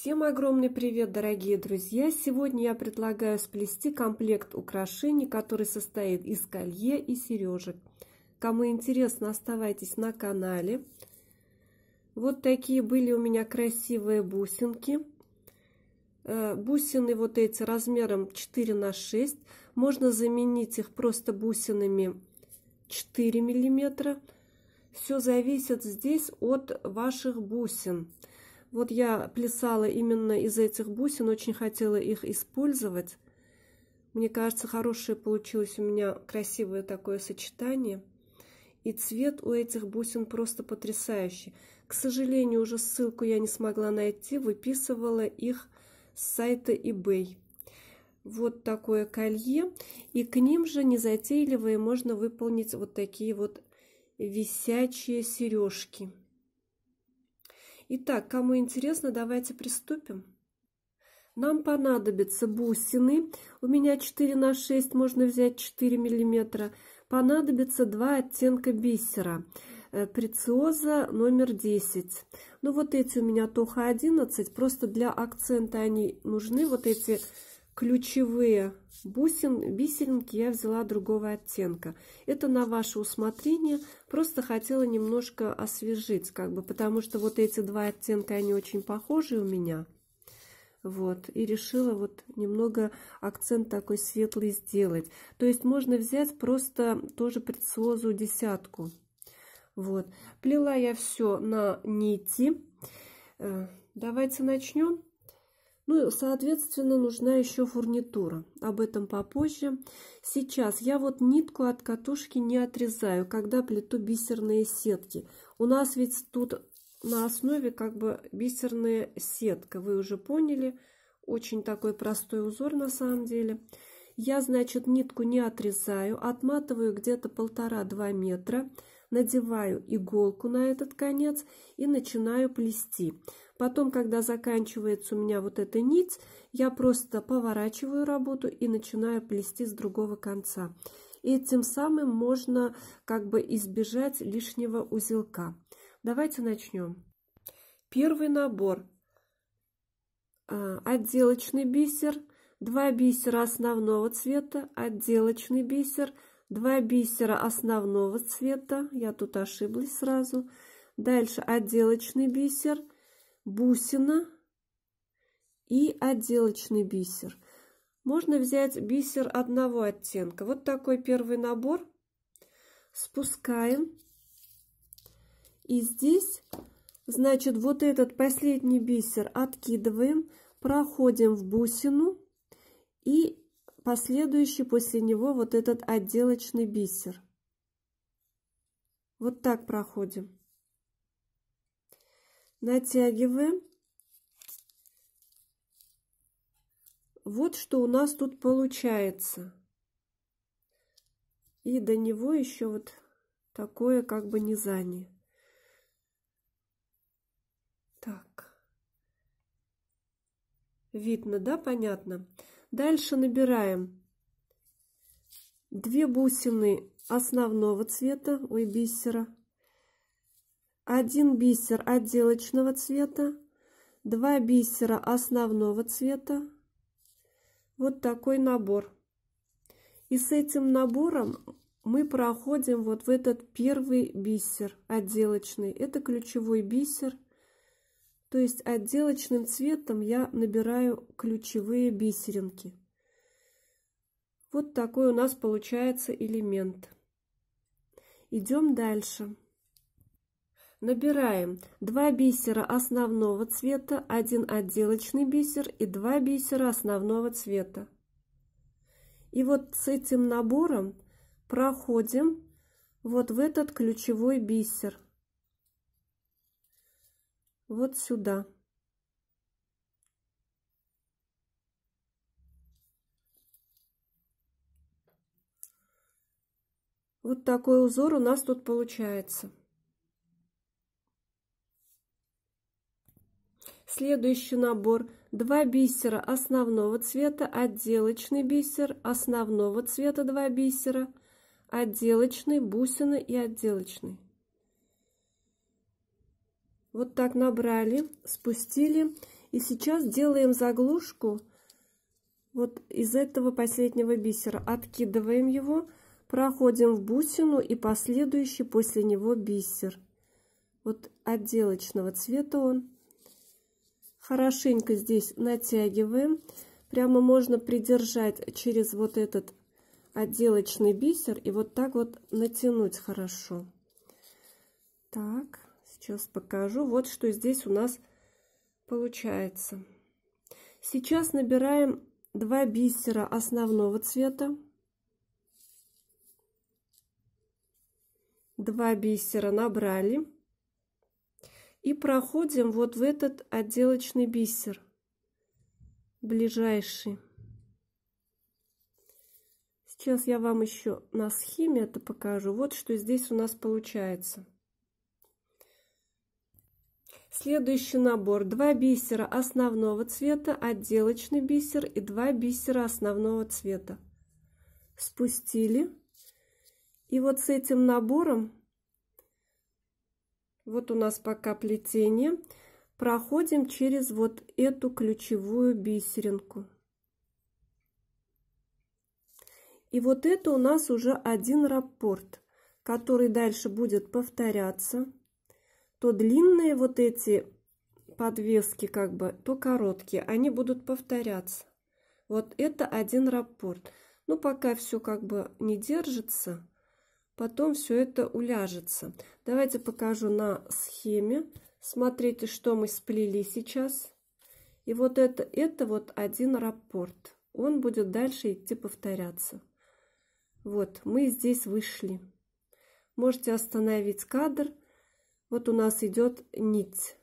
Всем огромный привет, дорогие друзья! Сегодня я предлагаю сплести комплект украшений, который состоит из колье и сережек. Кому интересно, оставайтесь на канале. Вот такие были у меня красивые бусинки. Э, бусины вот эти размером 4 на 6. Можно заменить их просто бусинами 4 миллиметра. Все зависит здесь от ваших бусин. Вот я плясала именно из этих бусин, очень хотела их использовать. Мне кажется, хорошее получилось у меня красивое такое сочетание. И цвет у этих бусин просто потрясающий. К сожалению, уже ссылку я не смогла найти, выписывала их с сайта eBay. Вот такое колье. И к ним же незатейливые можно выполнить вот такие вот висячие сережки. Итак, кому интересно, давайте приступим. Нам понадобятся бусины. У меня 4 на 6, можно взять 4 миллиметра. Понадобится два оттенка бисера. Э, Прециоза номер 10. Ну вот эти у меня тоха 11, просто для акцента они нужны, вот эти ключевые бусин, бисеринки я взяла другого оттенка. Это на ваше усмотрение. Просто хотела немножко освежить, как бы, потому что вот эти два оттенка, они очень похожи у меня. Вот, и решила вот немного акцент такой светлый сделать. То есть можно взять просто тоже прециозу десятку. Вот, плела я все на нити. Э, давайте начнем. Ну, соответственно, нужна еще фурнитура. Об этом попозже. Сейчас я вот нитку от катушки не отрезаю, когда плету бисерные сетки. У нас ведь тут на основе как бы бисерная сетка. Вы уже поняли. Очень такой простой узор на самом деле. Я, значит, нитку не отрезаю, отматываю где-то полтора-два метра надеваю иголку на этот конец и начинаю плести. Потом, когда заканчивается у меня вот эта нить, я просто поворачиваю работу и начинаю плести с другого конца. И тем самым можно как бы избежать лишнего узелка. Давайте начнем. Первый набор. А, отделочный бисер, два бисера основного цвета, отделочный бисер – два бисера основного цвета, я тут ошиблась сразу. Дальше отделочный бисер, бусина и отделочный бисер. Можно взять бисер одного оттенка. Вот такой первый набор. Спускаем. И здесь, значит, вот этот последний бисер откидываем, проходим в бусину и последующий после него вот этот отделочный бисер. Вот так проходим. Натягиваем. Вот что у нас тут получается. И до него еще вот такое как бы низание. Так. Видно, да, понятно? Дальше набираем две бусины основного цвета, ой, бисера, 1 бисер отделочного цвета, два бисера основного цвета. Вот такой набор. И с этим набором мы проходим вот в этот первый бисер отделочный. Это ключевой бисер – то есть отделочным цветом я набираю ключевые бисеринки. Вот такой у нас получается элемент. Идем дальше. Набираем 2 бисера основного цвета, 1 отделочный бисер и 2 бисера основного цвета. И вот с этим набором проходим вот в этот ключевой бисер – вот сюда. Вот такой узор у нас тут получается. Следующий набор. два бисера основного цвета, отделочный бисер, основного цвета два бисера, отделочный, бусины и отделочный. Вот так набрали, спустили. И сейчас делаем заглушку вот из этого последнего бисера. Откидываем его, проходим в бусину и последующий после него бисер. Вот отделочного цвета он. Хорошенько здесь натягиваем. Прямо можно придержать через вот этот отделочный бисер и вот так вот натянуть хорошо. Так. Сейчас покажу. Вот что здесь у нас получается. Сейчас набираем два бисера основного цвета. два бисера набрали. И проходим вот в этот отделочный бисер. Ближайший. Сейчас я вам еще на схеме это покажу. Вот что здесь у нас получается. Следующий набор два бисера основного цвета, отделочный бисер и два бисера основного цвета. Спустили. И вот с этим набором, вот у нас пока плетение, проходим через вот эту ключевую бисеринку. И вот это у нас уже один раппорт, который дальше будет повторяться то длинные вот эти подвески, как бы, то короткие, они будут повторяться. Вот это один раппорт. Ну, пока все как бы не держится, потом все это уляжется. Давайте покажу на схеме. Смотрите, что мы сплели сейчас. И вот это, это вот один раппорт. Он будет дальше идти повторяться. Вот, мы здесь вышли. Можете остановить кадр вот у нас идет нить.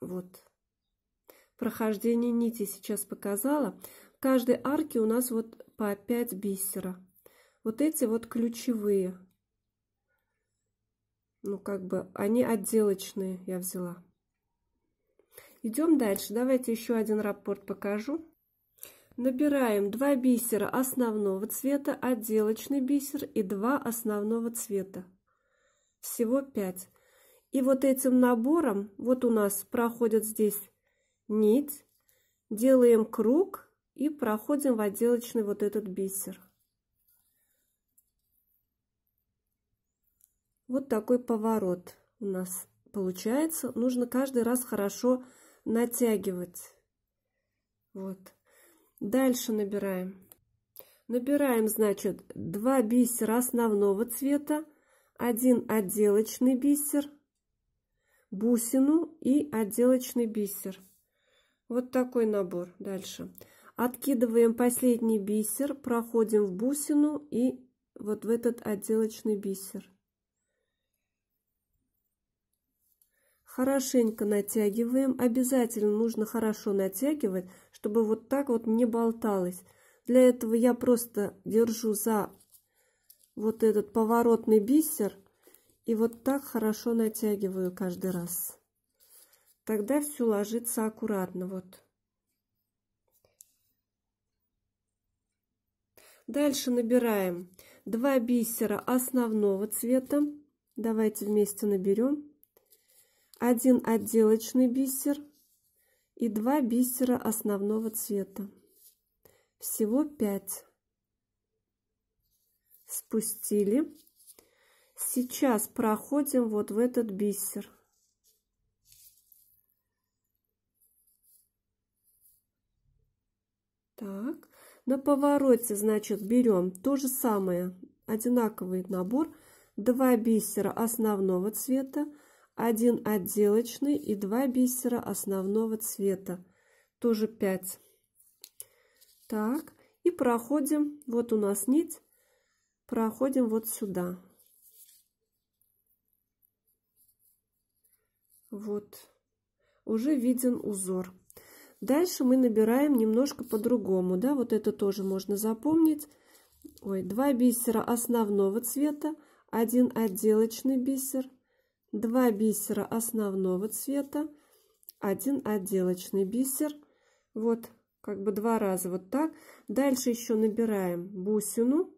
Вот. Прохождение нити сейчас показала. В каждой арке у нас вот по 5 бисера. Вот эти вот ключевые. Ну, как бы, они отделочные я взяла. Идем дальше. Давайте еще один раппорт покажу. Набираем два бисера основного цвета, отделочный бисер и два основного цвета. Всего 5. И вот этим набором, вот у нас проходит здесь нить, делаем круг и проходим в отделочный вот этот бисер. Вот такой поворот у нас получается. Нужно каждый раз хорошо натягивать. Вот. Дальше набираем. Набираем, значит, два бисера основного цвета, один отделочный бисер, бусину и отделочный бисер. Вот такой набор. Дальше. Откидываем последний бисер, проходим в бусину и вот в этот отделочный бисер. Хорошенько натягиваем. Обязательно нужно хорошо натягивать, чтобы вот так вот не болталось. Для этого я просто держу за вот этот поворотный бисер и вот так хорошо натягиваю каждый раз. Тогда все ложится аккуратно. Вот. Дальше набираем два бисера основного цвета. Давайте вместе наберем один отделочный бисер и два бисера основного цвета. Всего 5. Спустили. Сейчас проходим вот в этот бисер. Так, на повороте, значит, берем то же самое, одинаковый набор. два бисера основного цвета, один отделочный и два бисера основного цвета, тоже 5. Так, и проходим, вот у нас нить, проходим вот сюда. Вот, уже виден узор. Дальше мы набираем немножко по-другому, да, вот это тоже можно запомнить. Ой, два бисера основного цвета, один отделочный бисер – два бисера основного цвета, один отделочный бисер. Вот как бы два раза вот так. Дальше еще набираем бусину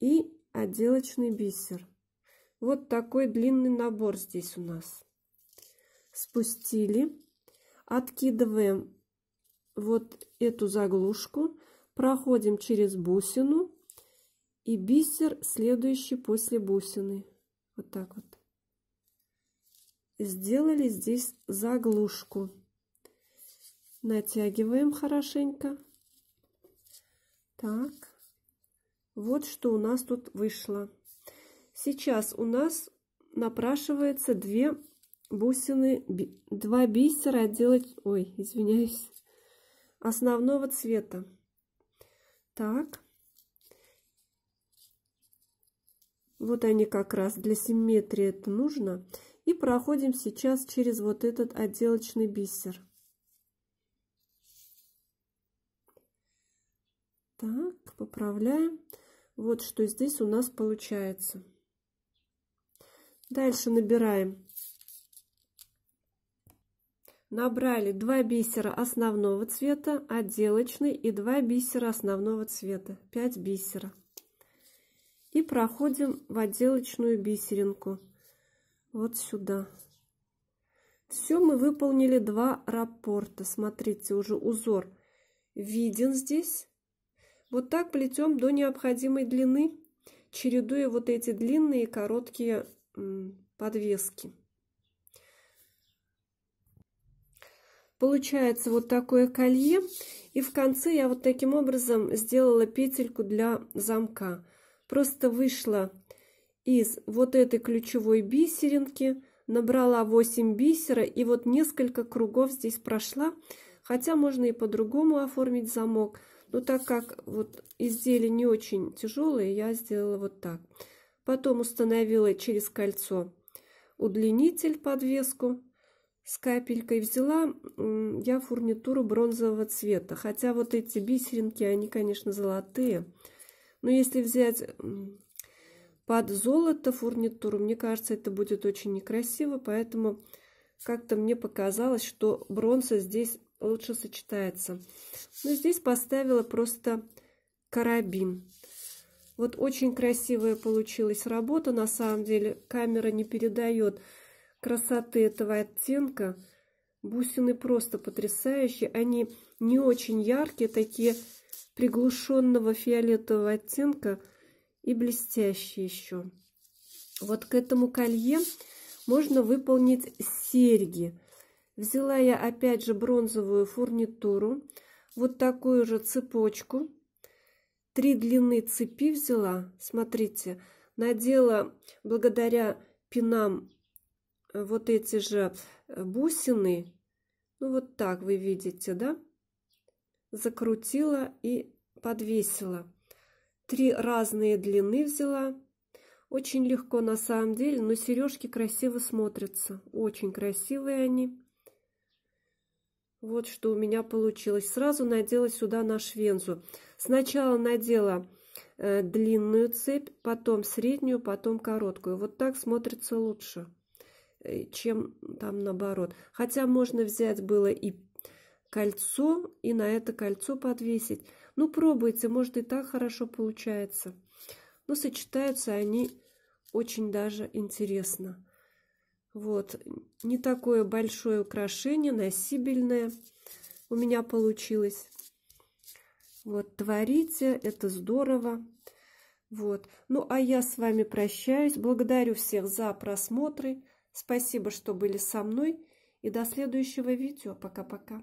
и отделочный бисер. Вот такой длинный набор здесь у нас. Спустили. Откидываем вот эту заглушку, проходим через бусину и бисер следующий после бусины. Вот так вот сделали здесь заглушку. Натягиваем хорошенько. Так, вот что у нас тут вышло. Сейчас у нас напрашивается две бусины, два бисера делать. ой, извиняюсь, основного цвета. Так. Вот они как раз для симметрии это нужно. И проходим сейчас через вот этот отделочный бисер. Так, поправляем. Вот что здесь у нас получается. Дальше набираем. Набрали два бисера основного цвета, отделочный и два бисера основного цвета, 5 бисера. И проходим в отделочную бисеринку вот сюда. Все, мы выполнили два раппорта. Смотрите, уже узор виден здесь. Вот так плетем до необходимой длины, чередуя вот эти длинные и короткие подвески. Получается вот такое колье. И в конце я вот таким образом сделала петельку для замка. Просто вышла из вот этой ключевой бисеринки, набрала 8 бисера и вот несколько кругов здесь прошла, хотя можно и по-другому оформить замок, но так как вот изделие не очень тяжелое, я сделала вот так. Потом установила через кольцо удлинитель подвеску с капелькой. Взяла я фурнитуру бронзового цвета, хотя вот эти бисеринки, они, конечно, золотые. Но если взять под золото фурнитуру. Мне кажется, это будет очень некрасиво, поэтому как-то мне показалось, что бронза здесь лучше сочетается. Но здесь поставила просто карабин. Вот очень красивая получилась работа. На самом деле камера не передает красоты этого оттенка. Бусины просто потрясающие. Они не очень яркие, такие приглушенного фиолетового оттенка – и блестящий еще. Вот к этому колье можно выполнить серьги. Взяла я опять же бронзовую фурнитуру, вот такую же цепочку. Три длины цепи взяла, смотрите, надела благодаря пинам э, вот эти же э, бусины. Ну вот так вы видите, да? Закрутила и подвесила. Три разные длины взяла. Очень легко на самом деле, но сережки красиво смотрятся. Очень красивые они. Вот что у меня получилось. Сразу надела сюда на швензу. Сначала надела э, длинную цепь, потом среднюю, потом короткую. Вот так смотрится лучше, э, чем там наоборот. Хотя можно взять было и кольцо, и на это кольцо подвесить. Ну, пробуйте, может и так хорошо получается. Но сочетаются они очень даже интересно. Вот, не такое большое украшение, носибельное у меня получилось. Вот, творите, это здорово. Вот, ну а я с вами прощаюсь. Благодарю всех за просмотры. Спасибо, что были со мной. И до следующего видео. Пока-пока.